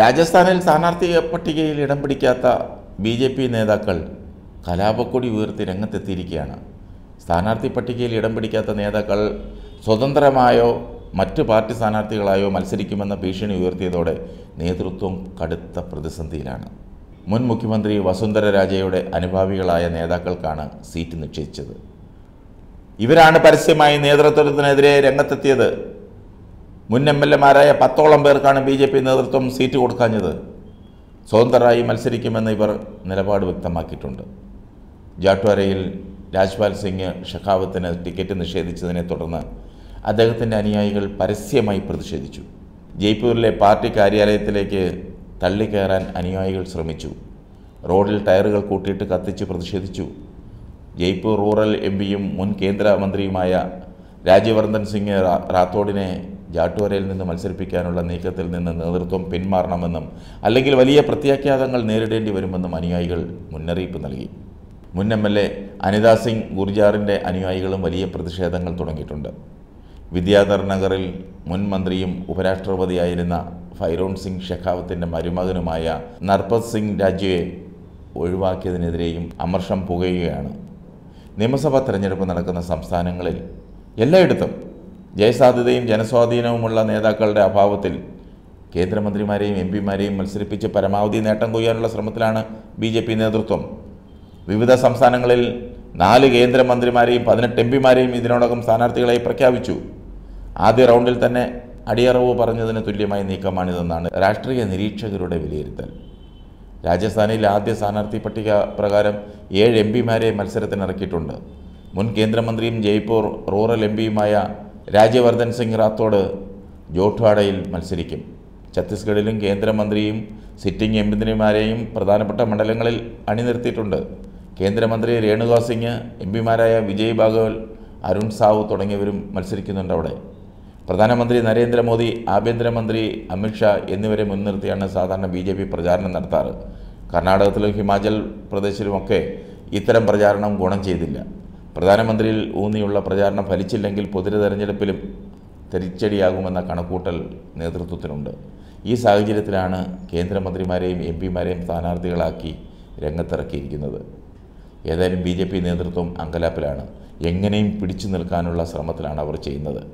രാജസ്ഥാനിൽ സ്ഥാനാർത്ഥി പട്ടികയിൽ ഇടം പിടിക്കാത്ത ബി ജെ പി നേതാക്കൾ കലാപക്കൊടി ഉയർത്തി രംഗത്തെത്തിയിരിക്കുകയാണ് സ്ഥാനാർത്ഥി പട്ടികയിൽ ഇടം പിടിക്കാത്ത നേതാക്കൾ സ്വതന്ത്രമായോ മറ്റ് പാർട്ടി സ്ഥാനാർത്ഥികളായോ മത്സരിക്കുമെന്ന ഭീഷണി ഉയർത്തിയതോടെ നേതൃത്വം കടുത്ത പ്രതിസന്ധിയിലാണ് മുൻ മുഖ്യമന്ത്രി വസുന്ധര രാജയുടെ അനുഭാവികളായ നേതാക്കൾക്കാണ് സീറ്റ് നിക്ഷേപിച്ചത് ഇവരാണ് പരസ്യമായി നേതൃത്വത്തിനെതിരെ രംഗത്തെത്തിയത് മുൻ എം എൽ എമാരായ പത്തോളം പേർക്കാണ് ബി ജെ പി നേതൃത്വം സീറ്റ് കൊടുക്കാഞ്ഞത് സ്വതന്ത്രരായി മത്സരിക്കുമെന്ന് ഇവർ നിലപാട് വ്യക്തമാക്കിയിട്ടുണ്ട് ജാട്വാരയിൽ രാജ്പാൽ സിംഗ് ഷെഖാവത്തിന് ടിക്കറ്റ് നിഷേധിച്ചതിനെ തുടർന്ന് അദ്ദേഹത്തിൻ്റെ അനുയായികൾ പരസ്യമായി പ്രതിഷേധിച്ചു ജയ്പൂരിലെ പാർട്ടി കാര്യാലയത്തിലേക്ക് തള്ളിക്കയറാൻ അനുയായികൾ ശ്രമിച്ചു റോഡിൽ ടയറുകൾ കൂട്ടിയിട്ട് കത്തിച്ച് പ്രതിഷേധിച്ചു ജയ്പൂർ റൂറൽ എം പിയും മുൻ കേന്ദ്രമന്ത്രിയുമായ രാജ്യവർദ്ധൻ സിംഗ് റാത്തോഡിനെ ജാട്ടുവരയിൽ നിന്ന് മത്സരിപ്പിക്കാനുള്ള നീക്കത്തിൽ നിന്ന് നേതൃത്വം പിന്മാറണമെന്നും അല്ലെങ്കിൽ വലിയ പ്രത്യാഘാതങ്ങൾ നേരിടേണ്ടി വരുമെന്നും അനുയായികൾ മുന്നറിയിപ്പ് നൽകി മുൻ M L A Anita Singh ഗുർജാറിൻ്റെ അനുയായികളും വലിയ പ്രതിഷേധങ്ങൾ തുടങ്ങിയിട്ടുണ്ട് വിദ്യാധർ നഗറിൽ മുൻ മന്ത്രിയും ഉപരാഷ്ട്രപതിയായിരുന്ന ഫൈറോൺ സിംഗ് ഷെഖാവത്തിൻ്റെ മരുമകനുമായ നർപത് സിംഗ് രാജ്യയെ ഒഴിവാക്കിയതിനെതിരെയും അമർഷം പുകയുകയാണ് നിയമസഭാ തെരഞ്ഞെടുപ്പ് നടക്കുന്ന സംസ്ഥാനങ്ങളിൽ എല്ലായിടത്തും ജയസാധ്യതയും ജനസ്വാധീനവുമുള്ള നേതാക്കളുടെ അഭാവത്തിൽ കേന്ദ്രമന്ത്രിമാരെയും എം പിമാരെയും മത്സരിപ്പിച്ച് പരമാവധി നേട്ടം കൊയ്യാനുള്ള ശ്രമത്തിലാണ് ബി ജെ പി നേതൃത്വം വിവിധ സംസ്ഥാനങ്ങളിൽ നാല് കേന്ദ്രമന്ത്രിമാരെയും പതിനെട്ട് എം പിമാരെയും ഇതിനോടകം സ്ഥാനാർത്ഥികളെ പ്രഖ്യാപിച്ചു ആദ്യ റൗണ്ടിൽ തന്നെ അടിയറവ് പറഞ്ഞതിന് തുല്യമായ നീക്കമാണിതെന്നാണ് രാഷ്ട്രീയ നിരീക്ഷകരുടെ വിലയിരുത്തൽ രാജസ്ഥാനിൽ ആദ്യ സ്ഥാനാർത്ഥി പട്ടിക പ്രകാരം ഏഴ് എം പിമാരെ മത്സരത്തിനിറക്കിയിട്ടുണ്ട് മുൻ കേന്ദ്രമന്ത്രിയും ജയ്പൂർ റൂറൽ എം പിയുമായ രാജ്യവർദ്ധൻ സിംഗ് റാത്തോഡ് ജോട്ട്വാഡയിൽ മത്സരിക്കും ഛത്തീസ്ഗഡിലും കേന്ദ്രമന്ത്രിയും സിറ്റിംഗ് എംപിമാരെയും പ്രധാനപ്പെട്ട മണ്ഡലങ്ങളിൽ അണിനിർത്തിയിട്ടുണ്ട് കേന്ദ്രമന്ത്രി രേണുകാ സിംഗ് എം പിമാരായ വിജയ് ഭാഗവൽ അരുൺ സാവു തുടങ്ങിയവരും മത്സരിക്കുന്നുണ്ട് അവിടെ പ്രധാനമന്ത്രി നരേന്ദ്രമോദി ആഭ്യന്തരമന്ത്രി അമിത്ഷാ എന്നിവരെ മുൻനിർത്തിയാണ് സാധാരണ ബി പ്രചാരണം നടത്താറ് കർണാടകത്തിലും ഹിമാചൽ പ്രദേശിലുമൊക്കെ ഇത്തരം പ്രചാരണം ഗുണം ചെയ്തില്ല പ്രധാനമന്ത്രിയിൽ ഊന്നിയുള്ള പ്രചാരണം ഫലിച്ചില്ലെങ്കിൽ പൊതു തെരഞ്ഞെടുപ്പിലും തിരിച്ചടിയാകുമെന്ന കണക്കൂട്ടൽ നേതൃത്വത്തിനുണ്ട് ഈ സാഹചര്യത്തിലാണ് കേന്ദ്രമന്ത്രിമാരെയും എം പിമാരെയും സ്ഥാനാർത്ഥികളാക്കി രംഗത്തിറക്കിയിരിക്കുന്നത് ഏതായാലും ബി നേതൃത്വം അങ്കലാപ്പിലാണ് എങ്ങനെയും പിടിച്ചു നിൽക്കാനുള്ള ശ്രമത്തിലാണ് അവർ ചെയ്യുന്നത്